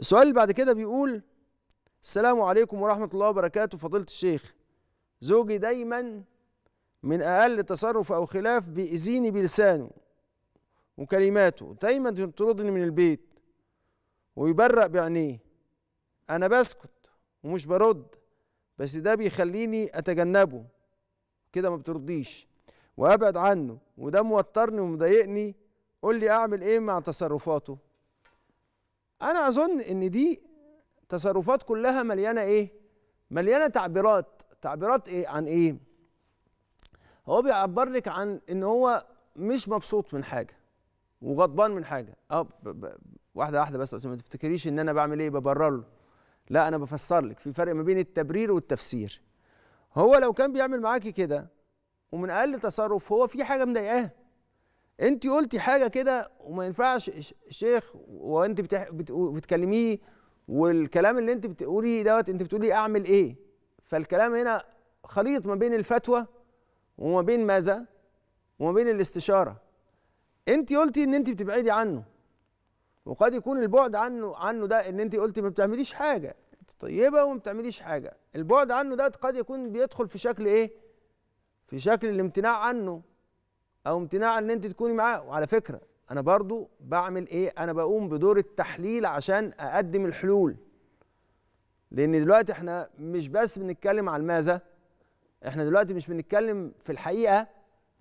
السؤال اللي بعد كده بيقول السلام عليكم ورحمة الله وبركاته فضيلة الشيخ زوجي دايما من أقل تصرف أو خلاف بيأذيني بلسانه وكلماته دايما تطردني من البيت ويبرق بعينيه أنا بسكت ومش برد بس ده بيخليني أتجنبه كده ما بترديش وأبعد عنه وده موترني ومضايقني قول لي أعمل إيه مع تصرفاته انا اظن ان دي تصرفات كلها مليانه ايه مليانه تعبيرات تعبيرات ايه عن ايه هو بيعبر لك عن ان هو مش مبسوط من حاجه وغضبان من حاجه اه واحده واحده بس عشان ما تفتكريش ان انا بعمل ايه ببرر له لا انا بفسر لك في فرق ما بين التبرير والتفسير هو لو كان بيعمل معاكي كده ومن اقل تصرف هو في حاجه مضايقاه انت قلتي حاجه كده وما ينفعش الشيخ وانت بتكلميه والكلام اللي انت بتقوليه دوت انت بتقولي اعمل ايه فالكلام هنا خليط ما بين الفتوى وما بين ماذا وما بين الاستشاره انت قلتي ان انت بتبعدي عنه وقد يكون البعد عنه عنه ده ان انت قلتي ما بتعمليش حاجه انت طيبه وما بتعمليش حاجه البعد عنه ده قد يكون بيدخل في شكل ايه في شكل الامتناع عنه او امتناع ان انت تكوني معاه وعلى فكره انا برضو بعمل ايه انا بقوم بدور التحليل عشان اقدم الحلول لان دلوقتي احنا مش بس بنتكلم عن ماذا احنا دلوقتي مش بنتكلم في الحقيقه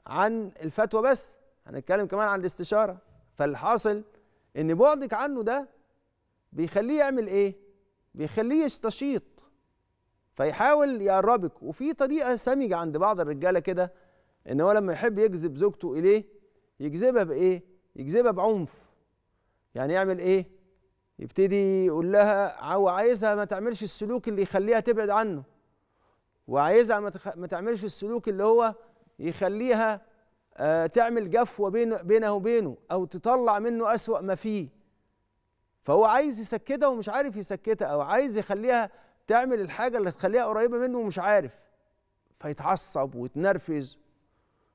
عن الفتوى بس هنتكلم كمان عن الاستشاره فالحاصل ان بعدك عنه ده بيخليه يعمل ايه بيخليه يستشيط فيحاول يقربك وفي طريقه سمجه عند بعض الرجاله كده ان هو لما يحب يجذب زوجته اليه يجذبها بايه يجذبها بعنف يعني يعمل ايه يبتدي يقول لها هو عايزها ما تعملش السلوك اللي يخليها تبعد عنه وعايزها ما, تخ... ما تعملش السلوك اللي هو يخليها آه تعمل جفوه بين بينه وبينه او تطلع منه اسوا ما فيه فهو عايز يسكتها ومش عارف يسكتها او عايز يخليها تعمل الحاجه اللي تخليها قريبه منه ومش عارف فيتعصب ويتنرفز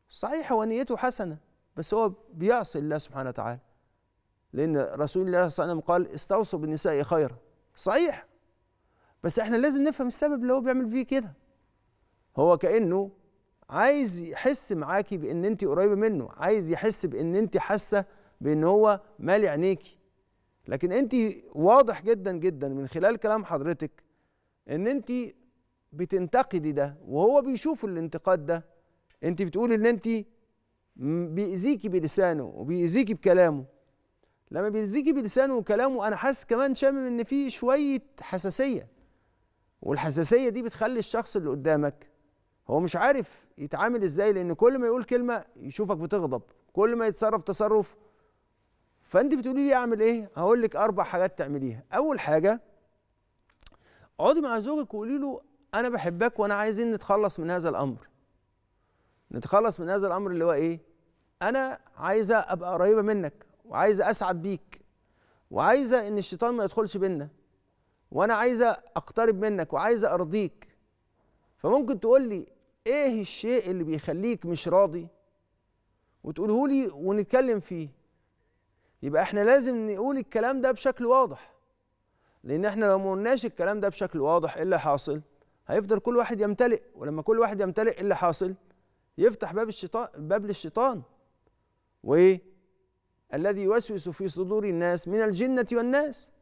صحيح هو نيته حسنة بس هو بيعصي الله سبحانه وتعالى لأن رسول الله صلى الله عليه وسلم قال استوصوا بالنساء خيرا صحيح بس احنا لازم نفهم السبب اللي هو بيعمل فيه كده هو كأنه عايز يحس معاكي بان انت قريبه منه عايز يحس بان انت حاسه بان هو مالي عينيك لكن انت واضح جدا جدا من خلال كلام حضرتك ان انت بتنتقدي ده وهو بيشوف الانتقاد ده انت بتقول ان انت بيأذيكي بلسانه وبيأذيكي بكلامه لما بيأذيكي بلسانه وكلامه انا حاسس كمان شامم ان في شويه حساسيه والحساسيه دي بتخلي الشخص اللي قدامك هو مش عارف يتعامل ازاي لان كل ما يقول كلمه يشوفك بتغضب كل ما يتصرف تصرف فانت بتقولي لي اعمل ايه هقول لك اربع حاجات تعمليها اول حاجه اقعدي مع زوجك وقولي له انا بحبك وانا عايزين نتخلص من هذا الامر نتخلص من هذا الامر اللي هو ايه انا عايزه ابقى قريبه منك وعايزه اسعد بيك وعايزه ان الشيطان ما يدخلش بينا وانا عايزه اقترب منك وعايزه ارضيك فممكن تقول لي ايه الشيء اللي بيخليك مش راضي وتقوله لي ونتكلم فيه يبقى احنا لازم نقول الكلام ده بشكل واضح لان احنا لو ما قلناش الكلام ده بشكل واضح ايه اللي حاصل هيفضل كل واحد يمتلئ ولما كل واحد يمتلئ ايه اللي حاصل يفتح باب الشيطان باب للشيطان وايه الذي يوسوس في صدور الناس من الجنه والناس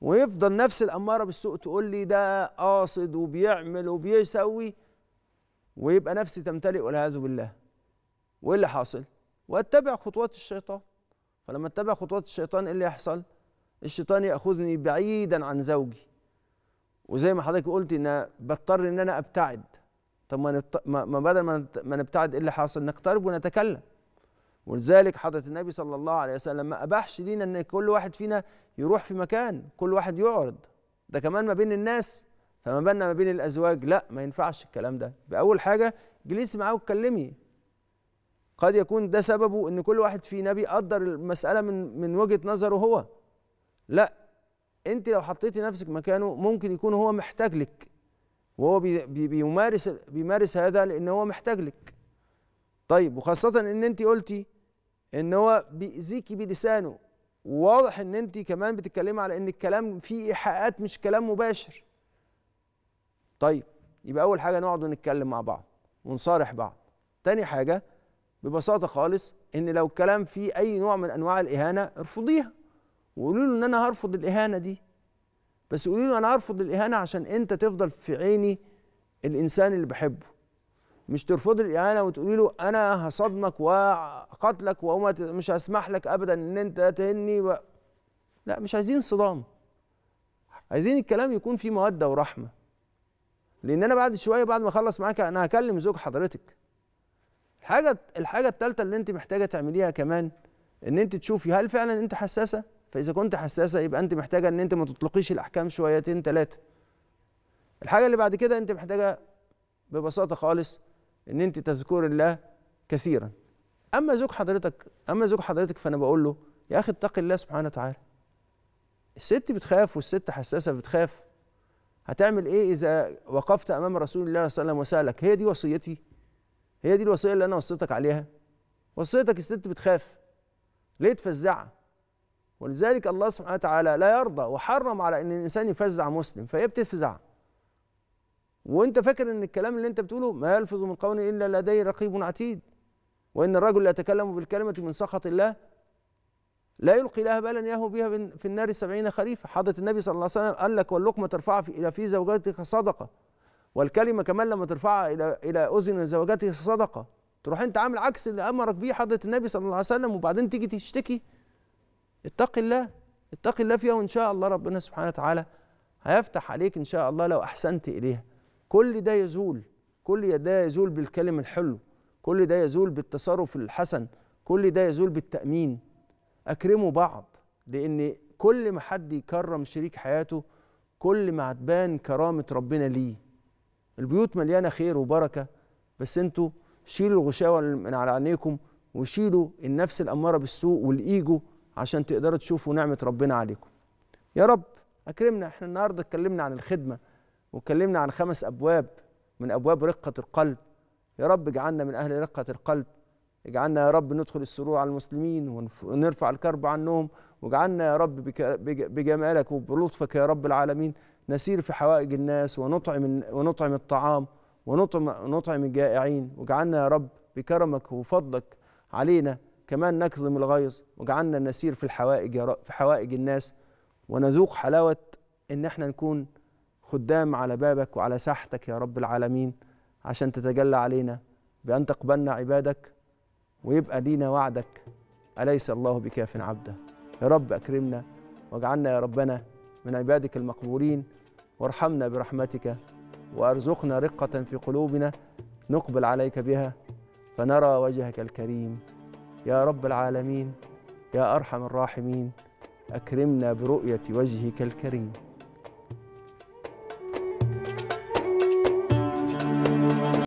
ويفضل نفس الاماره بالسوء تقول لي ده قاصد وبيعمل وبيسوي ويبقى نفسي تمتلئ والعياذ بالله وايه اللي حاصل واتبع خطوات الشيطان فلما اتبع خطوات الشيطان ايه اللي يحصل الشيطان ياخذني بعيدا عن زوجي وزي ما حضرتك قلت ان بضطر ان انا ابتعد طب ما, نبت... ما بدل ما, نت... ما نبتعد ايه اللي حاصل نقترب ونتكلم ولذلك حضرة النبي صلى الله عليه وسلم ما أباحش لينا أن كل واحد فينا يروح في مكان كل واحد يعرض ده كمان ما بين الناس فما بالنا ما بين الأزواج لا ما ينفعش الكلام ده بأول حاجة اجلسي معاه واتكلمي قد يكون ده سببه أن كل واحد فينا بيقدر المسألة من من وجهة نظره هو لا أنت لو حطيتي نفسك مكانه ممكن يكون هو محتاج لك وهو بيمارس بيمارس هذا لان هو محتاج لك طيب وخاصه ان انت قلتي ان هو بيأذيكي بلسانه وواضح ان انت كمان بتتكلمي على ان الكلام فيه ايحاءات مش كلام مباشر طيب يبقى اول حاجه نقعد ونتكلم مع بعض ونصارح بعض تاني حاجه ببساطه خالص ان لو الكلام فيه اي نوع من انواع الاهانه ارفضيها وقولوا له ان انا هرفض الاهانه دي بس يقولوا له انا ارفض الاهانه عشان انت تفضل في عيني الانسان اللي بحبه مش ترفض الاهانه وتقولي له انا هصدمك وقتلك ومش هسمح لك ابدا ان انت تهني و... لا مش عايزين صدام عايزين الكلام يكون فيه موده ورحمه لان انا بعد شويه بعد ما اخلص معاك انا هكلم زوج حضرتك الحاجه الحاجه الثالثه اللي انت محتاجه تعمليها كمان ان انت تشوفي هل فعلا انت حساسه فاذا كنت حساسه يبقى انت محتاجه ان انت ما تطلقيش الاحكام شويتين ثلاثه الحاجه اللي بعد كده انت محتاجه ببساطه خالص ان انت تذكر الله كثيرا اما زوج حضرتك اما زوج حضرتك فانا بقول له يا اخي اتق الله سبحانه وتعالى الست بتخاف والست حساسه بتخاف هتعمل ايه اذا وقفت امام رسول الله صلى الله عليه وسلم وسالك هي دي وصيتي هي دي الوصيه اللي انا وصيتك عليها وصيتك الست بتخاف ليه تفزعها ولذلك الله سبحانه وتعالى لا يرضى وحرم على ان الانسان يفزع مسلم فهي بتفزع وانت فاكر ان الكلام اللي انت بتقوله ما يلفظ من قول الا لديه رقيب عتيد وان الرجل لا يتكلم بالكلمه من سخط الله لا يلقي لها بالا يهو بها في النار سبعين خريفا حضره النبي صلى الله عليه وسلم قال لك واللقمه ترفعها الى في زوجتك صدقه والكلمه كمان لما ترفعها الى الى اذن زوجتك صدقه تروح انت عامل عكس اللي امرك به حضره النبي صلى الله عليه وسلم وبعدين تيجي تشتكي اتق الله اتق الله فيها وان شاء الله ربنا سبحانه وتعالى هيفتح عليك ان شاء الله لو احسنت اليها كل ده يزول كل ده يزول بالكلم الحلو كل ده يزول بالتصرف الحسن كل ده يزول بالتامين اكرموا بعض لان كل ما حد يكرم شريك حياته كل ما هتبان كرامه ربنا ليه البيوت مليانه خير وبركه بس انتوا شيلوا الغشاوه من على عينيكم وشيلوا النفس الاماره بالسوء والايجو عشان تقدروا تشوفوا نعمه ربنا عليكم يا رب اكرمنا احنا النهارده اتكلمنا عن الخدمه واتكلمنا عن خمس ابواب من ابواب رقه القلب يا رب اجعلنا من اهل رقه القلب اجعلنا يا رب ندخل السرور على المسلمين ونرفع الكرب عنهم واجعلنا يا رب بجمالك وبلطفك يا رب العالمين نسير في حوائج الناس ونطعم ونطعم الطعام ونطعم ونطعم الجائعين واجعلنا يا رب بكرمك وفضلك علينا كمان نكظم الغيظ وجعلنا نسير في الحوائج يا رب في حوائج الناس ونذوق حلاوة إن إحنا نكون خدام على بابك وعلى ساحتك يا رب العالمين عشان تتجلى علينا بأن تقبلنا عبادك ويبقى لينا وعدك أليس الله بكاف عبده يا رب أكرمنا واجعلنا يا ربنا من عبادك المقبولين وارحمنا برحمتك وارزقنا رقة في قلوبنا نقبل عليك بها فنرى وجهك الكريم يا رب العالمين يا أرحم الراحمين أكرمنا برؤية وجهك الكريم